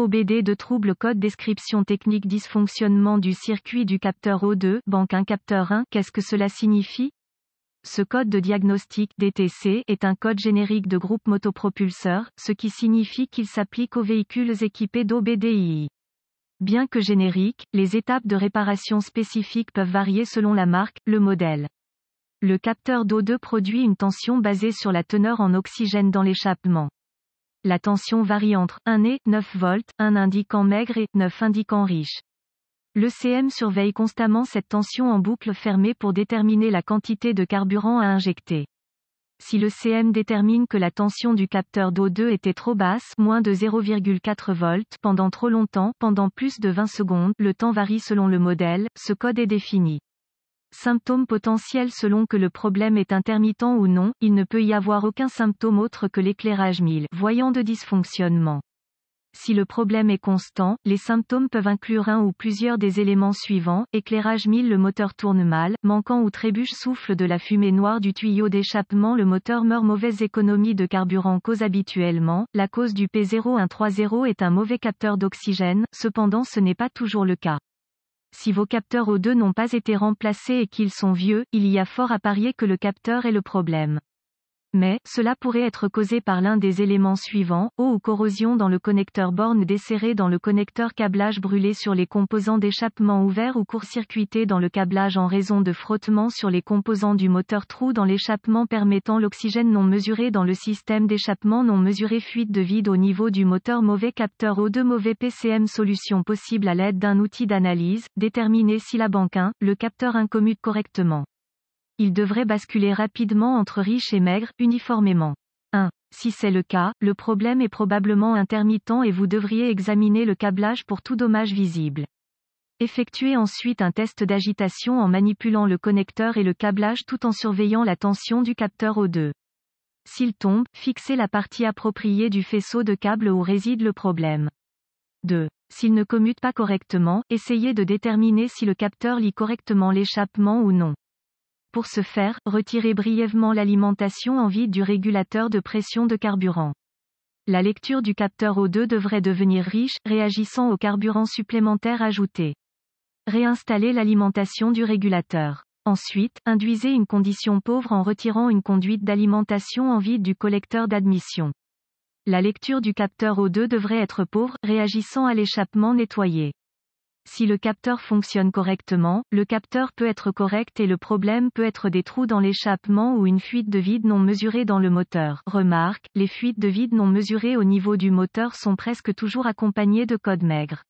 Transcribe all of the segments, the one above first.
OBD de trouble code description technique dysfonctionnement du circuit du capteur O2 banque 1 capteur 1 qu'est-ce que cela signifie ce code de diagnostic DTC est un code générique de groupe motopropulseur, ce qui signifie qu'il s'applique aux véhicules équipés d'OBDI. Bien que générique, les étapes de réparation spécifiques peuvent varier selon la marque, le modèle. Le capteur d'O2 produit une tension basée sur la teneur en oxygène dans l'échappement. La tension varie entre 1 et 9 volts, un indiquant maigre et 9 indiquant riche. CM surveille constamment cette tension en boucle fermée pour déterminer la quantité de carburant à injecter. Si le CM détermine que la tension du capteur d'O2 était trop basse, moins de 0,4 volts, pendant trop longtemps, pendant plus de 20 secondes, le temps varie selon le modèle, ce code est défini. Symptômes potentiels selon que le problème est intermittent ou non, il ne peut y avoir aucun symptôme autre que l'éclairage mille. voyant de dysfonctionnement. Si le problème est constant, les symptômes peuvent inclure un ou plusieurs des éléments suivants, éclairage mille, le moteur tourne mal, manquant ou trébuche souffle de la fumée noire du tuyau d'échappement le moteur meurt mauvaise économie de carburant cause habituellement, la cause du P0130 est un mauvais capteur d'oxygène, cependant ce n'est pas toujours le cas. Si vos capteurs O2 n'ont pas été remplacés et qu'ils sont vieux, il y a fort à parier que le capteur est le problème. Mais, cela pourrait être causé par l'un des éléments suivants, eau ou corrosion dans le connecteur borne desserré dans le connecteur câblage brûlé sur les composants d'échappement ouvert ou court-circuité dans le câblage en raison de frottement sur les composants du moteur trou dans l'échappement permettant l'oxygène non mesuré dans le système d'échappement non mesuré fuite de vide au niveau du moteur mauvais capteur O2 mauvais PCM solution possible à l'aide d'un outil d'analyse, déterminer si la banque 1, le capteur incommute correctement il devrait basculer rapidement entre riche et maigre uniformément. 1. Si c'est le cas, le problème est probablement intermittent et vous devriez examiner le câblage pour tout dommage visible. Effectuez ensuite un test d'agitation en manipulant le connecteur et le câblage tout en surveillant la tension du capteur O2. S'il tombe, fixez la partie appropriée du faisceau de câble où réside le problème. 2. S'il ne commute pas correctement, essayez de déterminer si le capteur lit correctement l'échappement ou non. Pour ce faire, retirez brièvement l'alimentation en vide du régulateur de pression de carburant. La lecture du capteur O2 devrait devenir riche, réagissant au carburant supplémentaire ajouté. Réinstallez l'alimentation du régulateur. Ensuite, induisez une condition pauvre en retirant une conduite d'alimentation en vide du collecteur d'admission. La lecture du capteur O2 devrait être pauvre, réagissant à l'échappement nettoyé. Si le capteur fonctionne correctement, le capteur peut être correct et le problème peut être des trous dans l'échappement ou une fuite de vide non mesurée dans le moteur. Remarque, les fuites de vide non mesurées au niveau du moteur sont presque toujours accompagnées de codes maigres.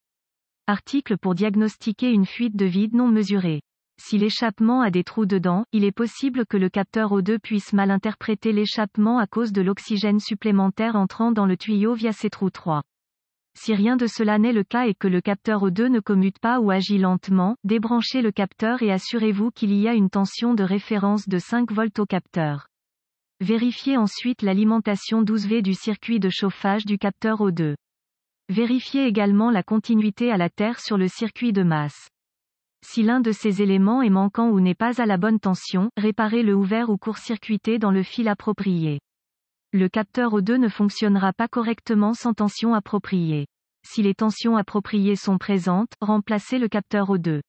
Article pour diagnostiquer une fuite de vide non mesurée. Si l'échappement a des trous dedans, il est possible que le capteur O2 puisse mal interpréter l'échappement à cause de l'oxygène supplémentaire entrant dans le tuyau via ces trous 3. Si rien de cela n'est le cas et que le capteur O2 ne commute pas ou agit lentement, débranchez le capteur et assurez-vous qu'il y a une tension de référence de 5 volts au capteur. Vérifiez ensuite l'alimentation 12V du circuit de chauffage du capteur O2. Vérifiez également la continuité à la terre sur le circuit de masse. Si l'un de ces éléments est manquant ou n'est pas à la bonne tension, réparez-le ouvert ou court-circuité dans le fil approprié. Le capteur O2 ne fonctionnera pas correctement sans tension appropriée. Si les tensions appropriées sont présentes, remplacez le capteur O2.